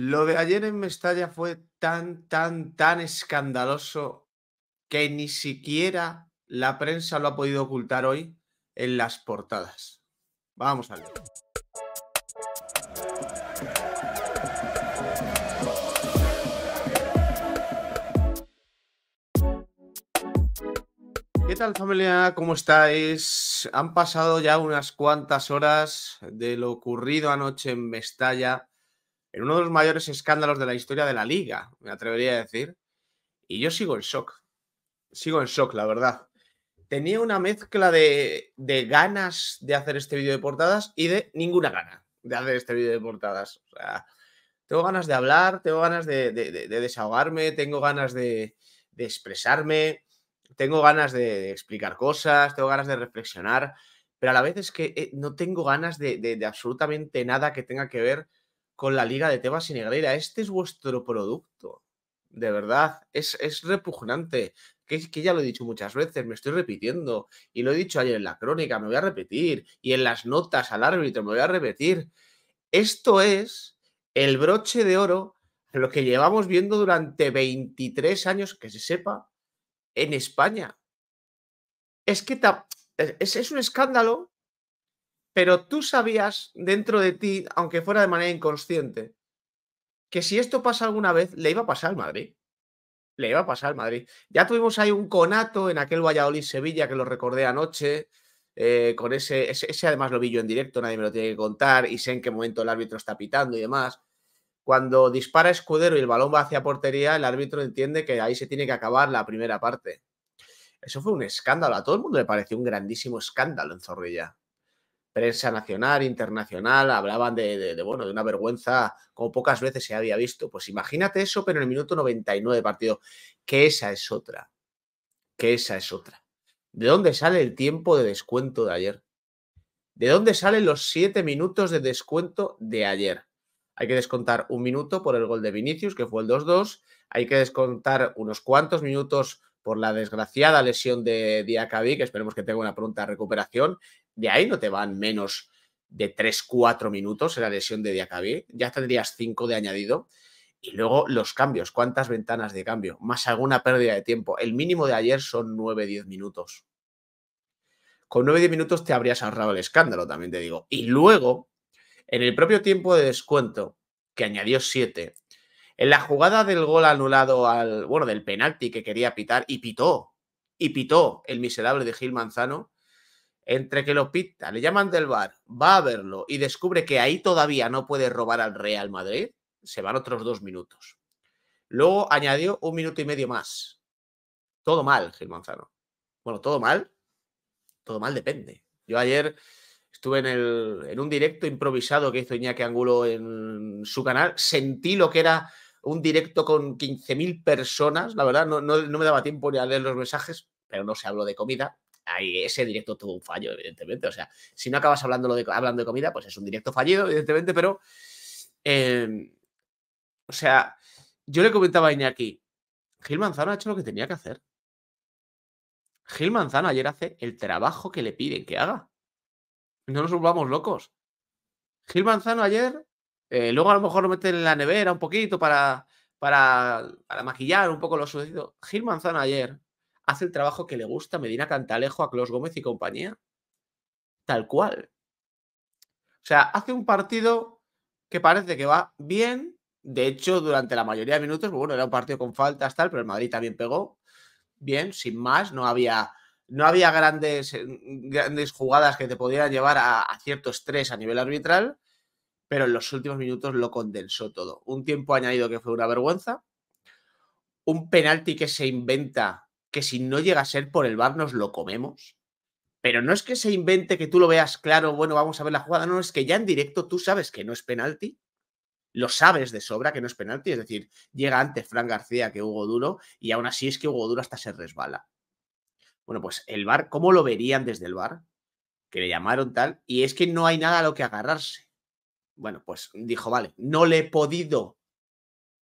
Lo de ayer en Mestalla fue tan, tan, tan escandaloso que ni siquiera la prensa lo ha podido ocultar hoy en las portadas. Vamos a ver. ¿Qué tal familia? ¿Cómo estáis? Han pasado ya unas cuantas horas de lo ocurrido anoche en Mestalla uno de los mayores escándalos de la historia de la liga, me atrevería a decir. Y yo sigo en shock. Sigo en shock, la verdad. Tenía una mezcla de, ganas de hacer este vídeo de portadas y de ninguna gana de hacer este vídeo de portadas. tengo ganas de hablar, tengo ganas de desahogarme, tengo ganas de, expresarme, tengo ganas de, explicar cosas, tengo ganas de reflexionar, pero a la vez es que eh, no tengo ganas de absolutamente nada que tenga que ver con la Liga de Tebas y Negreira. Este es vuestro producto. De verdad, es, repugnante. Que, que ya lo he dicho muchas veces, me estoy repitiendo. Y lo he dicho ayer en la crónica, me voy a repetir. Y en las notas al árbitro, me voy a repetir. Esto es el broche de oro, lo que llevamos viendo durante 23 años, que se sepa, en España. Es que es un escándalo pero tú sabías dentro de ti, aunque fuera de manera inconsciente, que si esto pasa alguna vez, le iba a pasar al Madrid. Le iba a pasar al Madrid. Ya tuvimos ahí un conato en aquel Valladolid-Sevilla que lo recordé anoche. Eh, con ese, ese, ese, además lo vi yo en directo, nadie me lo tiene que contar y sé en qué momento el árbitro está pitando y demás. Cuando dispara Escudero y el balón va hacia portería, el árbitro entiende que ahí se tiene que acabar la primera parte. Eso fue un escándalo, a todo el mundo le pareció un grandísimo escándalo en Zorrilla prensa nacional, internacional, hablaban de, bueno, de una vergüenza como pocas veces se había visto. Pues imagínate eso, pero en el minuto 99 de partido, que esa es otra, que esa es otra. ¿De dónde sale el tiempo de descuento de ayer? ¿De dónde salen los siete minutos de descuento de ayer? Hay que descontar un minuto por el gol de Vinicius, que fue el 2-2. Hay que descontar unos cuantos minutos por la desgraciada lesión de Diacabí, que esperemos que tenga una pronta recuperación. De ahí no te van menos de 3-4 minutos en la lesión de Diacabí, ya tendrías 5 de añadido. Y luego los cambios, cuántas ventanas de cambio, más alguna pérdida de tiempo. El mínimo de ayer son 9-10 minutos. Con 9-10 minutos te habrías ahorrado el escándalo, también te digo. Y luego, en el propio tiempo de descuento, que añadió 7, en la jugada del gol anulado al, bueno, del penalti que quería pitar y pitó, y pitó el miserable de Gil Manzano, entre que lo pita, le llaman del bar, va a verlo y descubre que ahí todavía no puede robar al Real Madrid, se van otros dos minutos. Luego añadió un minuto y medio más. Todo mal, Gil Manzano. Bueno, todo mal, todo mal depende. Yo ayer estuve en, en un directo improvisado que hizo Iñaki Angulo en su canal, sentí lo que era un directo con 15.000 personas, la verdad, no, me daba tiempo ni a leer los mensajes, pero no se habló de comida. Ahí ese directo tuvo un fallo, evidentemente. O sea, si no acabas hablando de, hablando de comida, pues es un directo fallido, evidentemente, pero. Em, o sea, yo le comentaba a Iñaki, Gil Manzano ha hecho lo que tenía que hacer. Gil Manzano ayer hace el trabajo que le piden que haga. No nos volvamos locos. Gil Manzano ayer eh, luego a lo mejor lo meten en la nevera un poquito para, para, maquillar un poco lo sucedido. Gil Manzano ayer hace el trabajo que le gusta Medina Cantalejo, a Claus Gómez y compañía. Tal cual. O sea, hace un partido que parece que va bien. De hecho, durante la mayoría de minutos, pues bueno, era un partido con faltas, tal, pero el Madrid también pegó. Bien, sin más, no había, no había grandes, eh, grandes jugadas que te pudieran llevar a, a cierto estrés a nivel arbitral pero en los últimos minutos lo condensó todo. Un tiempo añadido que fue una vergüenza, un penalti que se inventa que si no llega a ser por el bar nos lo comemos. Pero no es que se invente que tú lo veas claro, bueno, vamos a ver la jugada, no, es que ya en directo tú sabes que no es penalti, lo sabes de sobra que no es penalti, es decir, llega antes Fran García que Hugo Duro y aún así es que Hugo Duro hasta se resbala. Bueno, pues el bar, ¿cómo lo verían desde el bar? Que le llamaron tal, y es que no hay nada a lo que agarrarse bueno, pues dijo, vale, no le he podido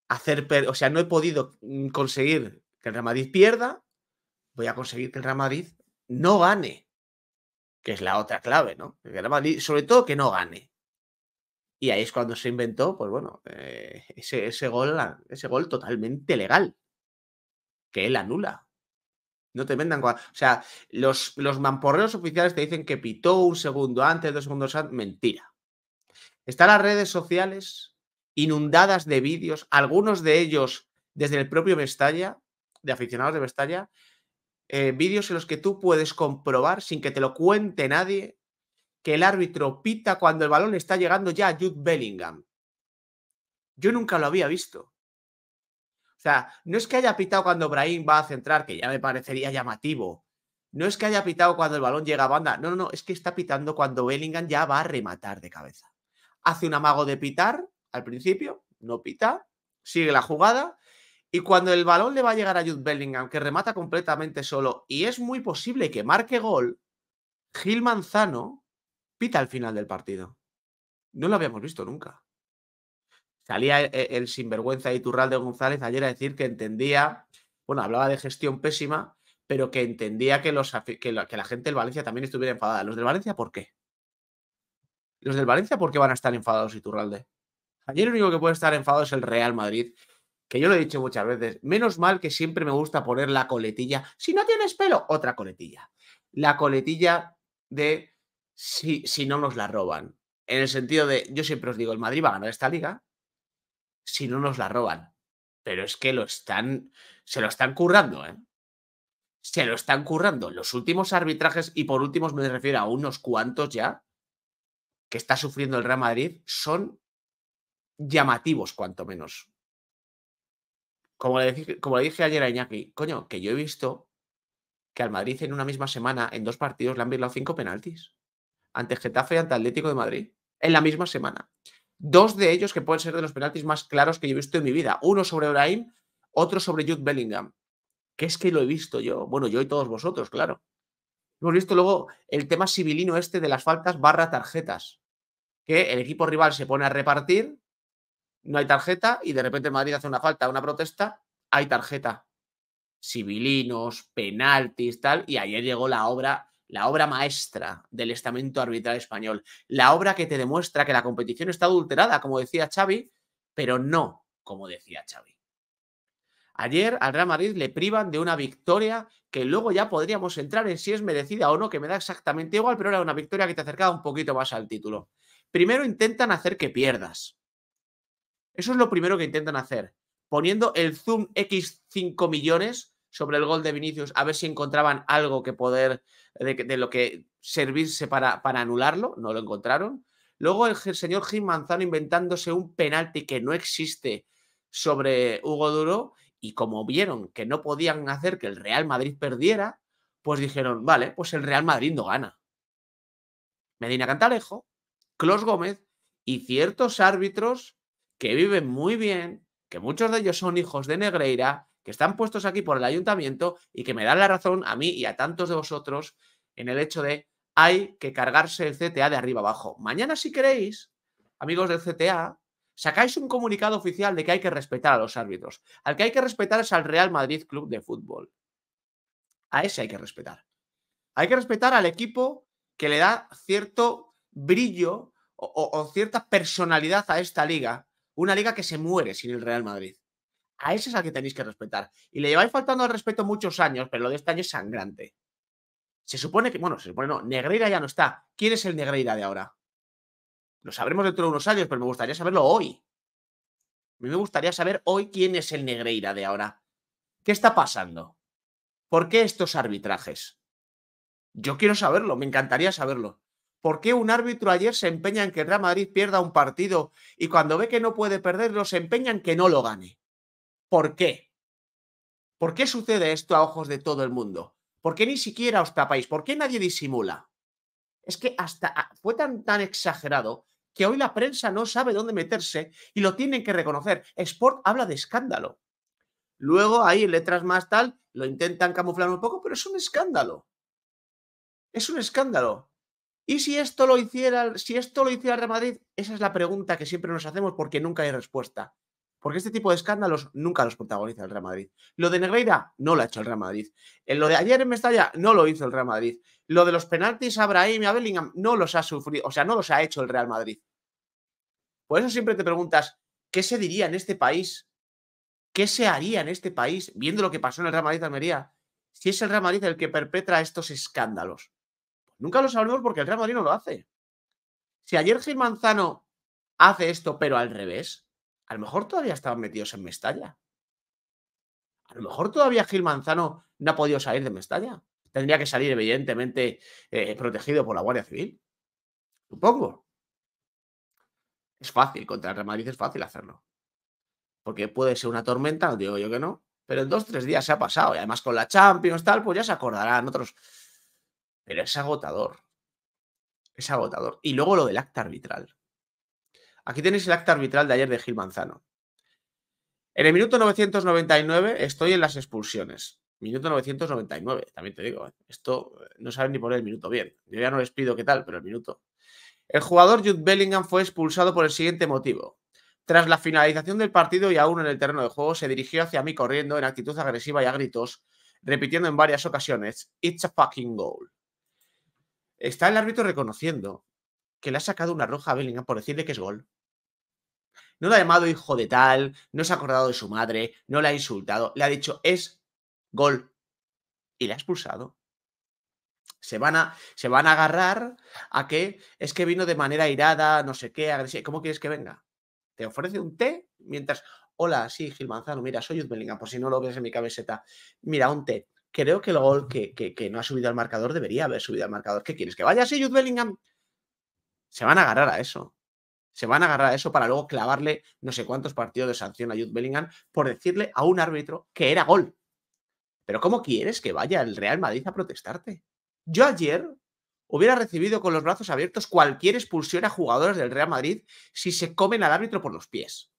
hacer, o sea, no he podido mm, conseguir que el Real Madrid pierda, voy a conseguir que el Real Madrid no gane, que es la otra clave, ¿no? El Real Madrid, sobre todo que no gane. Y ahí es cuando se inventó, pues bueno, eh, ese, gol, ese gol totalmente legal, que él anula. No te vendan. O sea, los, los mamporreos oficiales te dicen que pitó un segundo antes, dos segundos antes. Mentira. Están las redes sociales inundadas de vídeos, algunos de ellos desde el propio Vestalla, de aficionados de Vestalla, eh, vídeos en los que tú puedes comprobar sin que te lo cuente nadie que el árbitro pita cuando el balón está llegando ya a Jude Bellingham. Yo nunca lo había visto. O sea, no es que haya pitado cuando Brahim va a centrar, que ya me parecería llamativo. No es que haya pitado cuando el balón llega a banda. No, no, no, es que está pitando cuando Bellingham ya va a rematar de cabeza hace un amago de pitar al principio, no pita, sigue la jugada y cuando el balón le va a llegar a Jude Bellingham, que remata completamente solo y es muy posible que marque gol, Gil Manzano pita al final del partido. No lo habíamos visto nunca. Salía el, sinvergüenza de González ayer a decir que entendía, bueno, hablaba de gestión pésima, pero que entendía que, la, que la gente del Valencia también estuviera enfadada. ¿Los del Valencia por qué? los del Valencia, ¿por qué van a estar enfadados Iturralde? Ayer el único que puede estar enfadado es el Real Madrid, que yo lo he dicho muchas veces. Menos mal que siempre me gusta poner la coletilla. Si no tienes pelo, otra coletilla. La coletilla de si, si no nos la roban. En el sentido de, yo siempre os digo, el Madrid va a ganar esta liga si no nos la roban. Pero es que lo están, se lo están currando, ¿eh? Se lo están currando. Los últimos arbitrajes, y por últimos me refiero a unos cuantos ya, que está sufriendo el Real Madrid son llamativos, cuanto menos. Como le, dije, como dije ayer a Iñaki, coño, que yo he visto que al Madrid en una misma semana, en dos partidos, le han violado cinco penaltis. Ante Getafe y ante Atlético de Madrid. En la misma semana. Dos de ellos que pueden ser de los penaltis más claros que yo he visto en mi vida. Uno sobre Brahim, otro sobre Jude Bellingham. Que es que lo he visto yo. Bueno, yo y todos vosotros, claro. Hemos visto luego el tema civilino este de las faltas barra tarjetas, que el equipo rival se pone a repartir, no hay tarjeta y de repente Madrid hace una falta, una protesta, hay tarjeta. civilinos, penaltis, tal, y ayer llegó la obra, la obra maestra del estamento arbitral español, la obra que te demuestra que la competición está adulterada, como decía Xavi, pero no como decía Xavi. Ayer al Real Madrid le privan de una victoria que luego ya podríamos entrar en si es merecida o no, que me da exactamente igual, pero era una victoria que te acercaba un poquito más al título. Primero intentan hacer que pierdas. Eso es lo primero que intentan hacer, poniendo el zoom X5 millones sobre el gol de Vinicius, a ver si encontraban algo que poder, de, lo que servirse para, para anularlo, no lo encontraron. Luego el, el señor Jim Manzano inventándose un penalti que no existe sobre Hugo Duro y como vieron que no podían hacer que el Real Madrid perdiera, pues dijeron, vale, pues el Real Madrid no gana. Medina Cantalejo, Clos Gómez y ciertos árbitros que viven muy bien, que muchos de ellos son hijos de Negreira, que están puestos aquí por el ayuntamiento y que me dan la razón a mí y a tantos de vosotros en el hecho de hay que cargarse el CTA de arriba abajo. Mañana si queréis, amigos del CTA, Sacáis un comunicado oficial de que hay que respetar a los árbitros. Al que hay que respetar es al Real Madrid Club de Fútbol. A ese hay que respetar. Hay que respetar al equipo que le da cierto brillo o, cierta personalidad a esta liga. Una liga que se muere sin el Real Madrid. A ese es al que tenéis que respetar. Y le lleváis faltando al respeto muchos años, pero lo de este año es sangrante. Se supone que, bueno, se supone no, Negreira ya no está. ¿Quién es el Negreira de ahora? Lo sabremos dentro de unos años, pero me gustaría saberlo hoy. A mí me gustaría saber hoy quién es el Negreira de ahora. ¿Qué está pasando? ¿Por qué estos arbitrajes? Yo quiero saberlo, me encantaría saberlo. ¿Por qué un árbitro ayer se empeña en que Real Madrid pierda un partido y cuando ve que no puede perderlo se empeña en que no lo gane? ¿Por qué? ¿Por qué sucede esto a ojos de todo el mundo? ¿Por qué ni siquiera os tapáis? ¿Por qué nadie disimula? Es que hasta ah, fue tan, tan exagerado que hoy la prensa no sabe dónde meterse y lo tienen que reconocer. Sport habla de escándalo. Luego hay letras más tal lo intentan camuflar un poco, pero es un escándalo. Es un escándalo. ¿Y si esto lo hiciera, si esto lo hiciera Real Madrid? Esa es la pregunta que siempre nos hacemos porque nunca hay respuesta. Porque este tipo de escándalos nunca los protagoniza el Real Madrid. Lo de Negreira no lo ha hecho el Real Madrid. Eh, lo de ayer en Mestalla no lo hizo el Real Madrid. Lo de los penaltis a Abraham y a Bellingham no los ha sufrido, o sea, no los ha hecho el Real Madrid. Por eso siempre te preguntas, ¿qué se diría en este país? ¿Qué se haría en este país viendo lo que pasó en el Real Madrid Almería? Si es el Real Madrid el que perpetra estos escándalos. Pues nunca los hablamos porque el Real Madrid no lo hace. Si ayer Gil Manzano hace esto, pero al revés, a lo mejor todavía estaban metidos en Mestalla. A lo mejor todavía Gil Manzano no ha podido salir de Mestalla. Tendría que salir, evidentemente, eh, protegido por la Guardia Civil. Supongo. Es fácil, contra el Real Madrid es fácil hacerlo. Porque puede ser una tormenta, no digo yo que no, pero en dos, tres días se ha pasado. Y además con la Champions, tal, pues ya se acordarán otros. Pero es agotador. Es agotador. Y luego lo del acta arbitral. Aquí tenéis el acta arbitral de ayer de Gil Manzano. En el minuto 999 estoy en las expulsiones. Minuto 999, también te digo. ¿eh? Esto eh, no saben ni poner el minuto bien. Yo ya no les pido qué tal, pero el minuto. El jugador Jude Bellingham fue expulsado por el siguiente motivo. Tras la finalización del partido y aún en el terreno de juego, se dirigió hacia mí corriendo en actitud agresiva y a gritos, repitiendo en varias ocasiones, It's a fucking goal. Está el árbitro reconociendo que le ha sacado una roja a Bellingham por decirle que es gol no la ha llamado hijo de tal, no se ha acordado de su madre, no la ha insultado, le ha dicho es gol y la ha expulsado. Se van, a, se van a agarrar a que es que vino de manera irada, no sé qué, agresiva. ¿Cómo quieres que venga? Te ofrece un té mientras, hola, sí, Gil Manzano, mira, soy Jude Bellingham, por si no lo ves en mi cabeceta Mira, un té. Creo que el gol que, que, no ha subido al marcador debería haber subido al marcador. ¿Qué quieres? ¿Que vaya así Jude Bellingham? Se van a agarrar a eso se van a agarrar a eso para luego clavarle no sé cuántos partidos de sanción a Jude Bellingham por decirle a un árbitro que era gol. Pero ¿cómo quieres que vaya el Real Madrid a protestarte? Yo ayer hubiera recibido con los brazos abiertos cualquier expulsión a jugadores del Real Madrid si se comen al árbitro por los pies.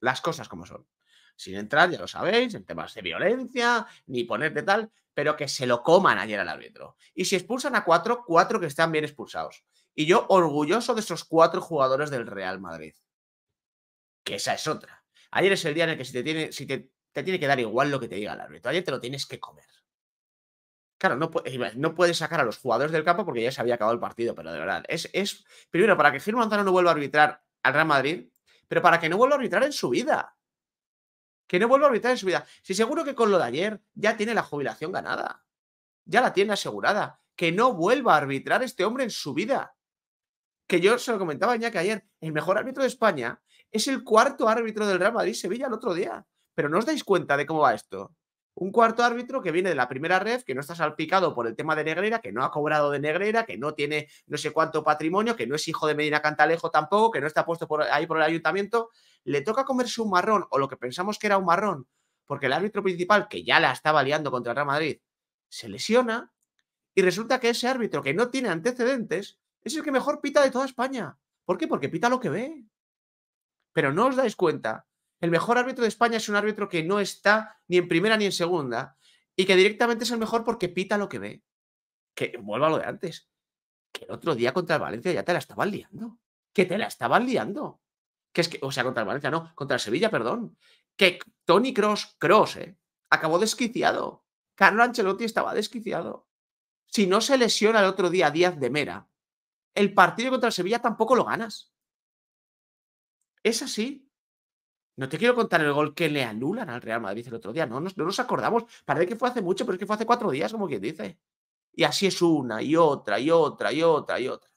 Las cosas como son. Sin entrar, ya lo sabéis, en temas de violencia, ni ponerte tal, pero que se lo coman ayer al árbitro. Y si expulsan a cuatro, cuatro que están bien expulsados. Y yo orgulloso de esos cuatro jugadores del Real Madrid. Que esa es otra. Ayer es el día en el que si te tiene, si te, tiene que dar igual lo que te diga el árbitro. Ayer te lo tienes que comer. Claro, no, no puedes sacar a los jugadores del campo porque ya se había acabado el partido, pero de verdad, es, es primero para que Gil Manzano no vuelva a arbitrar al Real Madrid, pero para que no vuelva a arbitrar en su vida. Que no vuelva a arbitrar en su vida. Si seguro que con lo de ayer ya tiene la jubilación ganada, ya la tiene asegurada, que no vuelva a arbitrar este hombre en su vida que yo se lo comentaba ya que ayer, el mejor árbitro de España es el cuarto árbitro del Real Madrid-Sevilla el otro día. Pero no os dais cuenta de cómo va esto. Un cuarto árbitro que viene de la primera red, que no está salpicado por el tema de Negrera, que no ha cobrado de Negrera, que no tiene no sé cuánto patrimonio, que no es hijo de Medina Cantalejo tampoco, que no está puesto por ahí por el ayuntamiento, le toca comerse un marrón, o lo que pensamos que era un marrón, porque el árbitro principal, que ya la estaba liando contra el Real Madrid, se lesiona, y resulta que ese árbitro que no tiene antecedentes es el que mejor pita de toda España. ¿Por qué? Porque pita lo que ve. Pero no os dais cuenta. El mejor árbitro de España es un árbitro que no está ni en primera ni en segunda y que directamente es el mejor porque pita lo que ve. Que vuelva a lo de antes. Que el otro día contra el Valencia ya te la estaban liando. Que te la estaban liando. Que es que, o sea, contra el Valencia, no, contra el Sevilla, perdón. Que Tony Cross, Cross, eh, acabó desquiciado. Carlo Ancelotti estaba desquiciado. Si no se lesiona el otro día Díaz de Mera, el partido contra el Sevilla tampoco lo ganas. Es así. No te quiero contar el gol que le anulan al Real Madrid el otro día. No nos, acordamos. Parece que fue hace mucho, pero es que fue hace cuatro días, como quien dice. Y así es una y otra y otra y otra y otra.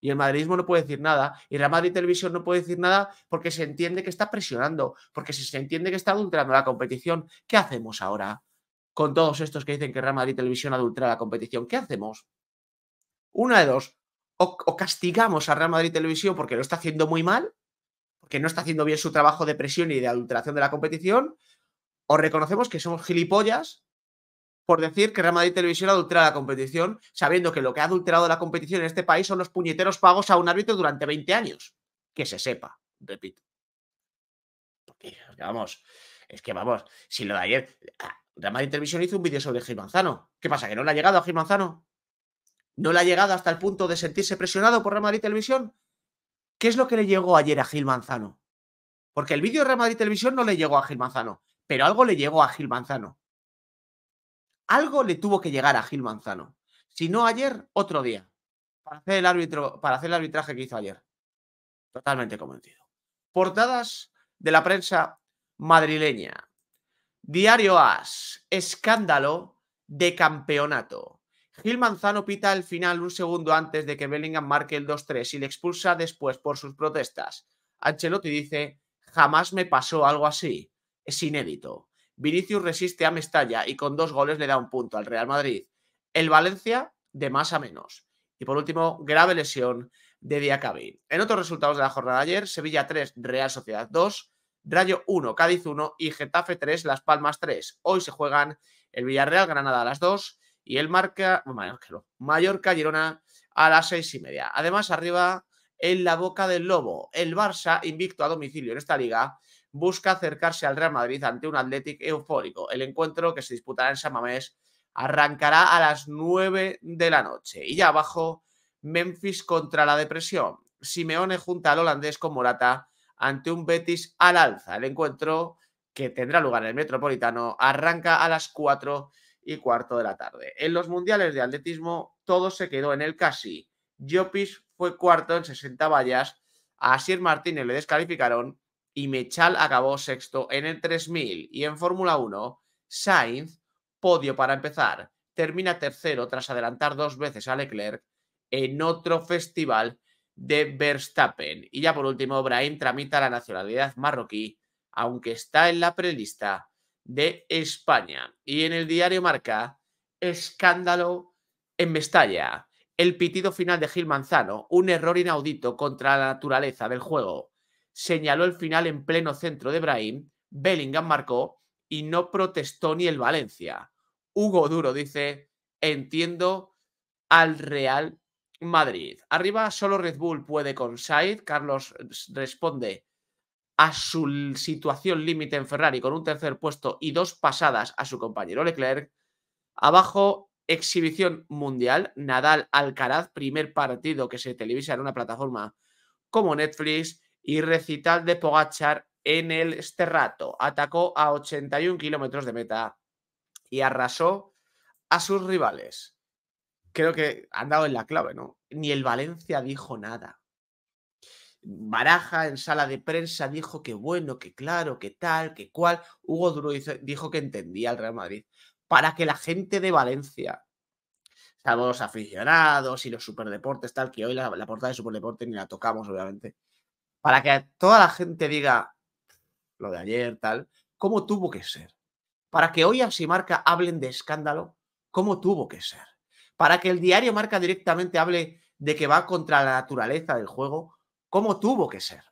Y el madridismo no puede decir nada. Y Real Madrid Televisión no puede decir nada porque se entiende que está presionando, porque se entiende que está adulterando la competición. ¿Qué hacemos ahora con todos estos que dicen que Real Madrid Televisión adultera la competición? ¿Qué hacemos? Una de dos o, castigamos a Real Madrid Televisión porque lo está haciendo muy mal, porque no está haciendo bien su trabajo de presión y de adulteración de la competición, o reconocemos que somos gilipollas por decir que Real Madrid Televisión adultera la competición, sabiendo que lo que ha adulterado la competición en este país son los puñeteros pagos a un árbitro durante 20 años. Que se sepa, repito. Porque, vamos, es que vamos, si lo de ayer. Ah, Real Madrid Televisión hizo un vídeo sobre Gil Manzano. ¿Qué pasa? ¿Que no le ha llegado a Gil Manzano? ¿No le ha llegado hasta el punto de sentirse presionado por Real Madrid Televisión? ¿Qué es lo que le llegó ayer a Gil Manzano? Porque el vídeo de Real Madrid Televisión no le llegó a Gil Manzano, pero algo le llegó a Gil Manzano. Algo le tuvo que llegar a Gil Manzano. Si no ayer, otro día. Para hacer el, árbitro, para hacer el arbitraje que hizo ayer. Totalmente convencido. Portadas de la prensa madrileña. Diario As. Escándalo de campeonato. Gil Manzano pita el final un segundo antes de que Bellingham marque el 2-3 y le expulsa después por sus protestas. Ancelotti dice, jamás me pasó algo así. Es inédito. Vinicius resiste a Mestalla y con dos goles le da un punto al Real Madrid. El Valencia, de más a menos. Y por último, grave lesión de Diacabín. En otros resultados de la jornada ayer, Sevilla 3, Real Sociedad 2, Rayo 1, Cádiz 1 y Getafe 3, Las Palmas 3. Hoy se juegan el Villarreal Granada a las 2 y el marca, bueno, Mallorca, Girona a las seis y media. Además, arriba en la boca del lobo, el Barça, invicto a domicilio en esta liga, busca acercarse al Real Madrid ante un Athletic eufórico. El encuentro que se disputará en San Mamés arrancará a las nueve de la noche. Y ya abajo, Memphis contra la depresión. Simeone junta al holandés con Morata ante un Betis al alza. El encuentro que tendrá lugar en el Metropolitano arranca a las 4 y cuarto de la tarde. En los mundiales de atletismo, todo se quedó en el casi. Jopis fue cuarto en 60 vallas, a Asier Martínez le descalificaron y Mechal acabó sexto en el 3000. Y en Fórmula 1, Sainz, podio para empezar, termina tercero tras adelantar dos veces a Leclerc en otro festival de Verstappen. Y ya por último, Brahim tramita la nacionalidad marroquí, aunque está en la prelista de España. Y en el diario Marca, escándalo en Mestalla. El pitido final de Gil Manzano, un error inaudito contra la naturaleza del juego. Señaló el final en pleno centro de Brahim, Bellingham marcó y no protestó ni el Valencia. Hugo Duro dice, entiendo al Real Madrid. Arriba solo Red Bull puede con Said. Carlos eh, responde, a su situación límite en Ferrari con un tercer puesto y dos pasadas a su compañero Leclerc. Abajo, exhibición mundial, Nadal Alcaraz, primer partido que se televisa en una plataforma como Netflix y recital de Pogachar en el Sterrato. Atacó a 81 kilómetros de meta y arrasó a sus rivales. Creo que han dado en la clave, ¿no? Ni el Valencia dijo nada. Baraja en sala de prensa dijo que bueno, que claro, que tal, que cual. Hugo Duro dijo que entendía el Real Madrid. Para que la gente de Valencia, salvo los aficionados y los superdeportes, tal, que hoy la, portada de superdeporte ni la tocamos, obviamente, para que toda la gente diga lo de ayer, tal, ¿cómo tuvo que ser? Para que hoy así marca hablen de escándalo, ¿cómo tuvo que ser? Para que el diario Marca directamente hable de que va contra la naturaleza del juego, cómo tuvo que ser.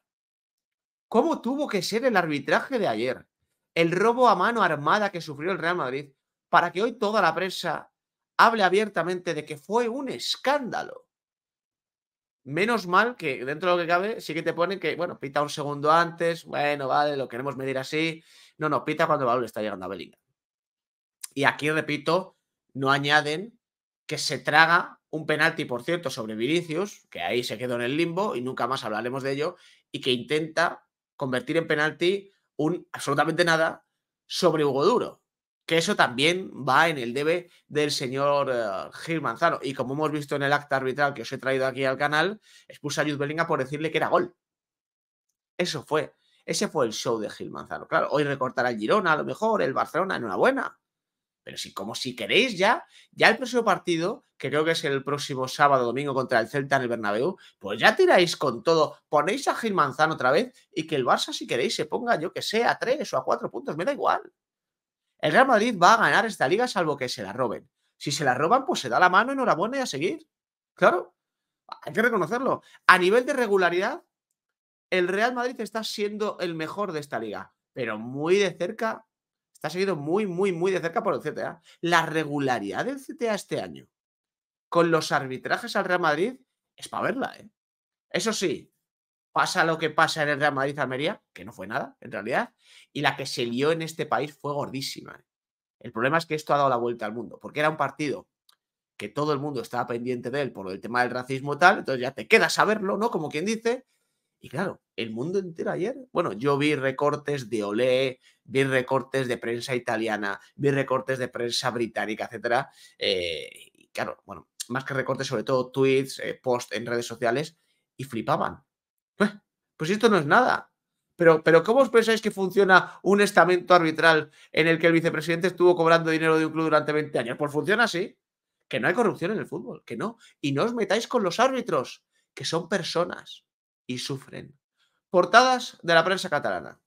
¿Cómo tuvo que ser el arbitraje de ayer? El robo a mano armada que sufrió el Real Madrid para que hoy toda la prensa hable abiertamente de que fue un escándalo. Menos mal que dentro de lo que cabe sí que te ponen que, bueno, pita un segundo antes, bueno, vale, lo queremos medir así. No, no, pita cuando el balón está llegando a Belinda. Y aquí, repito, no añaden que se traga un penalti, por cierto, sobre Vinicius, que ahí se quedó en el limbo y nunca más hablaremos de ello, y que intenta convertir en penalti un absolutamente nada sobre Hugo Duro, que eso también va en el debe del señor eh, Gil Manzano. Y como hemos visto en el acta arbitral que os he traído aquí al canal, expulsa a Jude Bellingham por decirle que era gol. Eso fue. Ese fue el show de Gil Manzano. Claro, hoy recortará el Girona, a lo mejor, el Barcelona, enhorabuena. Pero si como si queréis ya, ya el próximo partido, que creo que es el próximo sábado, domingo contra el Celta en el Bernabéu, pues ya tiráis con todo, ponéis a Gil otra vez y que el Barça si queréis se ponga, yo que sé, a tres o a cuatro puntos, me da igual. El Real Madrid va a ganar esta liga salvo que se la roben. Si se la roban, pues se da la mano, enhorabuena y a seguir. Claro, hay que reconocerlo. A nivel de regularidad, el Real Madrid está siendo el mejor de esta liga, pero muy de cerca está seguido muy, muy, muy de cerca por el CTA. La regularidad del CTA este año con los arbitrajes al Real Madrid es para verla, ¿eh? Eso sí, pasa lo que pasa en el Real Madrid-Almería, que no fue nada, en realidad, y la que se lió en este país fue gordísima. ¿eh? El problema es que esto ha dado la vuelta al mundo, porque era un partido que todo el mundo estaba pendiente de él por el tema del racismo y tal, entonces ya te queda saberlo, ¿no? Como quien dice, y claro, el mundo entero ayer, bueno, yo vi recortes de Olé, vi recortes de prensa italiana, vi recortes de prensa británica, etcétera. Eh, y claro, bueno, más que recortes, sobre todo tweets, eh, posts en redes sociales, y flipaban. Pues, pues esto no es nada. Pero, pero, ¿cómo os pensáis que funciona un estamento arbitral en el que el vicepresidente estuvo cobrando dinero de un club durante 20 años? Pues funciona así. Que no hay corrupción en el fútbol, que no. Y no os metáis con los árbitros, que son personas y sufren. Portadas de la prensa catalana.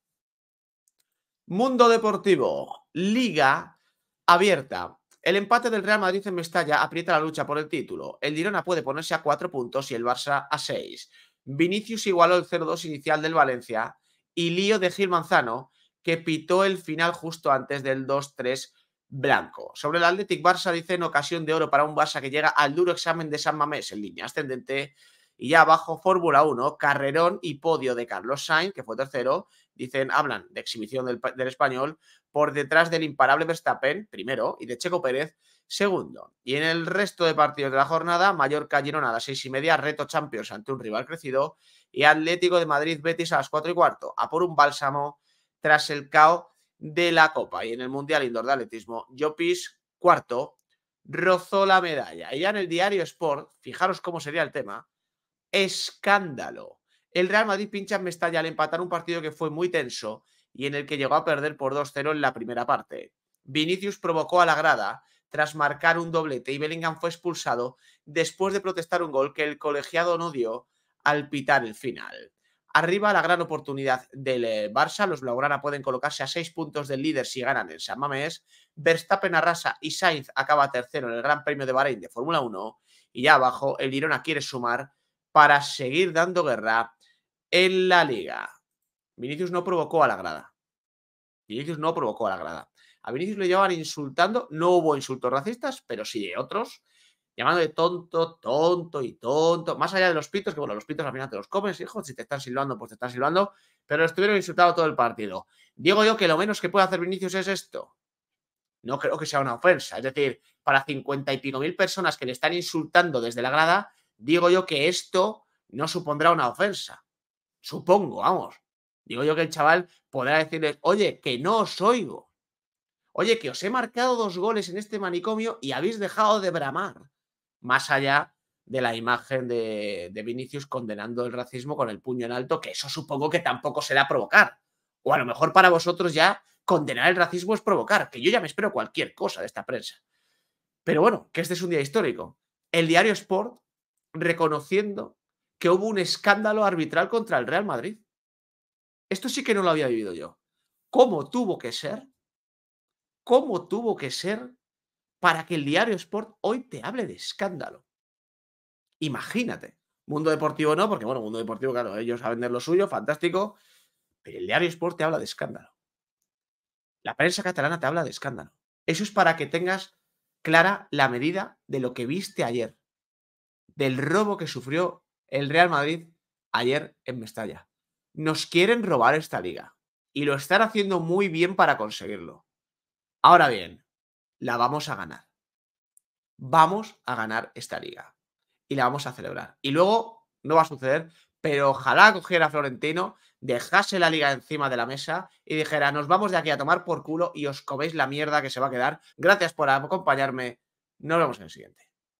Mundo Deportivo, Liga abierta. El empate del Real Madrid en Mestalla aprieta la lucha por el título. El Girona puede ponerse a cuatro puntos y el Barça a seis. Vinicius igualó el 0-2 inicial del Valencia y lío de Gil Manzano, que pitó el final justo antes del 2-3 blanco. Sobre el Athletic Barça dice en ocasión de oro para un Barça que llega al duro examen de San Mamés en línea ascendente y ya abajo Fórmula 1, carrerón y podio de Carlos Sainz, que fue tercero, dicen, hablan de exhibición del, español, por detrás del imparable Verstappen, primero, y de Checo Pérez, segundo. Y en el resto de partidos de la jornada, Mallorca Girona a las seis y media, Reto Champions ante un rival crecido, y Atlético de Madrid Betis a las cuatro y cuarto, a por un bálsamo tras el caos de la Copa. Y en el Mundial Indoor de Atletismo, Jopis, cuarto, rozó la medalla. Y ya en el diario Sport, fijaros cómo sería el tema, escándalo. El Real Madrid pincha en Mestalla al empatar un partido que fue muy tenso y en el que llegó a perder por 2-0 en la primera parte. Vinicius provocó a la grada tras marcar un doblete y Bellingham fue expulsado después de protestar un gol que el colegiado no dio al pitar el final. Arriba la gran oportunidad del eh, Barça, los Blaugrana pueden colocarse a seis puntos del líder si ganan en San Mamés, Verstappen arrasa y Sainz acaba tercero en el Gran Premio de Bahrein de Fórmula 1 y ya abajo el Girona quiere sumar para seguir dando guerra en la liga. Vinicius no provocó a la grada. Vinicius no provocó a la grada. A Vinicius le llevaban insultando, no hubo insultos racistas, pero sí de otros, llamándole tonto, tonto y tonto, más allá de los pitos, que bueno, los pitos al final te los comes, hijo, si te están silbando, pues te están silbando, pero estuvieron insultando todo el partido. Digo yo que lo menos que puede hacer Vinicius es esto. No creo que sea una ofensa, es decir, para cincuenta y pico mil personas que le están insultando desde la grada, digo yo que esto no supondrá una ofensa. Supongo, vamos. Digo yo que el chaval podrá decirles, oye, que no os oigo. Oye, que os he marcado dos goles en este manicomio y habéis dejado de bramar. Más allá de la imagen de, de Vinicius condenando el racismo con el puño en alto, que eso supongo que tampoco será provocar. O a lo mejor para vosotros ya condenar el racismo es provocar, que yo ya me espero cualquier cosa de esta prensa. Pero bueno, que este es un día histórico. El diario Sport reconociendo que hubo un escándalo arbitral contra el Real Madrid. Esto sí que no lo había vivido yo. ¿Cómo tuvo que ser? ¿Cómo tuvo que ser para que el diario Sport hoy te hable de escándalo? Imagínate. Mundo Deportivo no, porque bueno, Mundo Deportivo, claro, ellos a vender lo suyo, fantástico. Pero el diario Sport te habla de escándalo. La prensa catalana te habla de escándalo. Eso es para que tengas clara la medida de lo que viste ayer del robo que sufrió el Real Madrid ayer en Mestalla. Nos quieren robar esta liga y lo están haciendo muy bien para conseguirlo. Ahora bien, la vamos a ganar. Vamos a ganar esta liga y la vamos a celebrar. Y luego no va a suceder, pero ojalá cogiera a Florentino, dejase la liga encima de la mesa y dijera, nos vamos de aquí a tomar por culo y os coméis la mierda que se va a quedar. Gracias por acompañarme. Nos vemos en el siguiente.